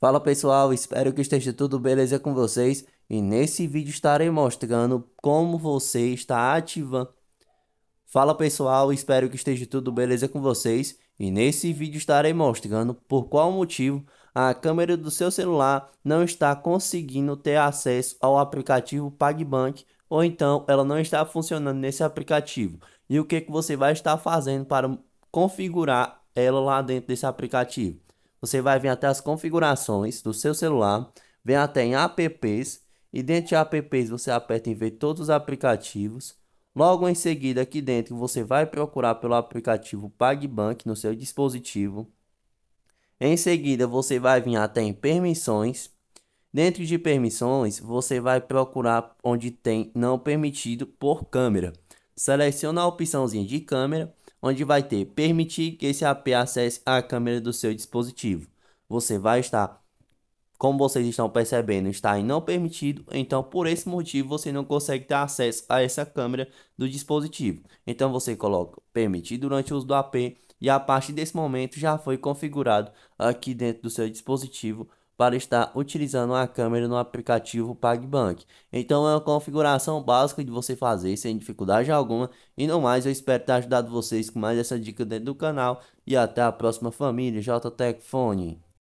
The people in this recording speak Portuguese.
Fala pessoal, espero que esteja tudo beleza com vocês e nesse vídeo estarei mostrando como você está ativando. Fala pessoal, espero que esteja tudo beleza com vocês e nesse vídeo estarei mostrando por qual motivo a câmera do seu celular não está conseguindo ter acesso ao aplicativo PagBank ou então ela não está funcionando nesse aplicativo e o que, que você vai estar fazendo para configurar ela lá dentro desse aplicativo. Você vai vir até as configurações do seu celular, vem até em apps e dentro de apps você aperta em ver todos os aplicativos. Logo em seguida aqui dentro você vai procurar pelo aplicativo PagBank no seu dispositivo. Em seguida você vai vir até em permissões. Dentro de permissões você vai procurar onde tem não permitido por câmera. Seleciona a opçãozinha de câmera onde vai ter permitir que esse AP acesse a câmera do seu dispositivo. Você vai estar, como vocês estão percebendo, está em não permitido, então por esse motivo você não consegue ter acesso a essa câmera do dispositivo. Então você coloca permitir durante o uso do AP e a partir desse momento já foi configurado aqui dentro do seu dispositivo para estar utilizando a câmera no aplicativo PagBank. Então é uma configuração básica de você fazer sem dificuldade alguma. E não mais, eu espero ter ajudado vocês com mais essa dica dentro do canal. E até a próxima família, JTech Fone.